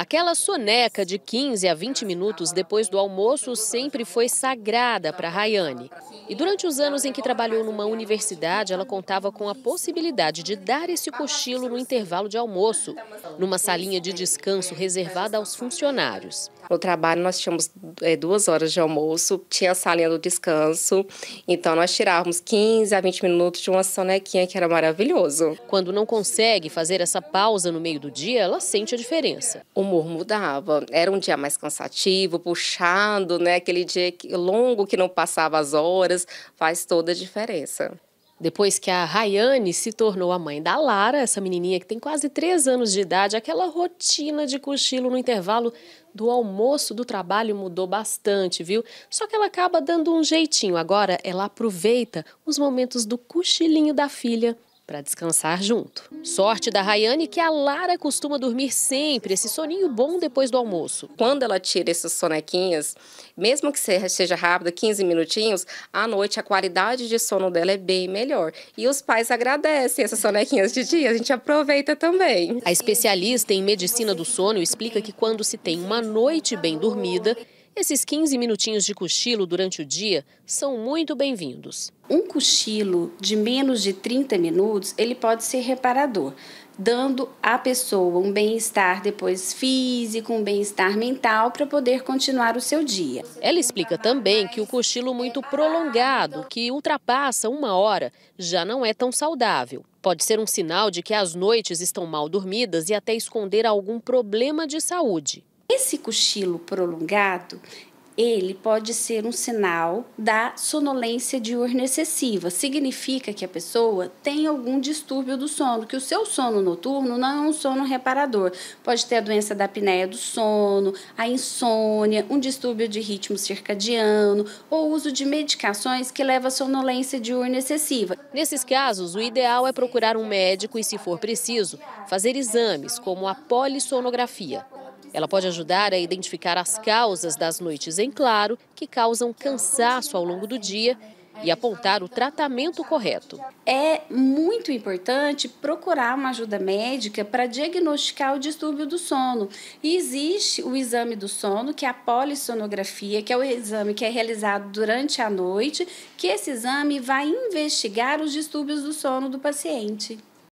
Aquela soneca de 15 a 20 minutos depois do almoço sempre foi sagrada para Rayane. E durante os anos em que trabalhou numa universidade, ela contava com a possibilidade de dar esse cochilo no intervalo de almoço, numa salinha de descanso reservada aos funcionários. No trabalho, nós tínhamos é, duas horas de almoço, tinha a salinha do descanso, então nós tirávamos 15 a 20 minutos de uma sonequinha que era maravilhoso. Quando não consegue fazer essa pausa no meio do dia, ela sente a diferença. O humor mudava, era um dia mais cansativo, puxado, né? Aquele dia longo que não passava as horas, faz toda a diferença. Depois que a Rayane se tornou a mãe da Lara, essa menininha que tem quase três anos de idade, aquela rotina de cochilo no intervalo do almoço do trabalho mudou bastante, viu? Só que ela acaba dando um jeitinho. Agora ela aproveita os momentos do cochilinho da filha para descansar junto. Sorte da Rayane que a Lara costuma dormir sempre, esse soninho bom depois do almoço. Quando ela tira essas sonequinhas, mesmo que seja rápida, 15 minutinhos, à noite a qualidade de sono dela é bem melhor. E os pais agradecem essas sonequinhas de dia, a gente aproveita também. A especialista em medicina do sono explica que quando se tem uma noite bem dormida, esses 15 minutinhos de cochilo durante o dia são muito bem-vindos. Um cochilo de menos de 30 minutos, ele pode ser reparador, dando à pessoa um bem-estar depois físico, um bem-estar mental para poder continuar o seu dia. Ela explica também que o cochilo muito prolongado, que ultrapassa uma hora, já não é tão saudável. Pode ser um sinal de que as noites estão mal dormidas e até esconder algum problema de saúde. Esse cochilo prolongado, ele pode ser um sinal da sonolência diurna excessiva. Significa que a pessoa tem algum distúrbio do sono, que o seu sono noturno não é um sono reparador. Pode ter a doença da apneia do sono, a insônia, um distúrbio de ritmo circadiano ou uso de medicações que leva à sonolência diurna excessiva. Nesses casos, o ideal é procurar um médico e, se for preciso, fazer exames como a polissonografia. Ela pode ajudar a identificar as causas das noites em claro, que causam cansaço ao longo do dia e apontar o tratamento correto. É muito importante procurar uma ajuda médica para diagnosticar o distúrbio do sono. E existe o exame do sono, que é a polissonografia, que é o exame que é realizado durante a noite, que esse exame vai investigar os distúrbios do sono do paciente.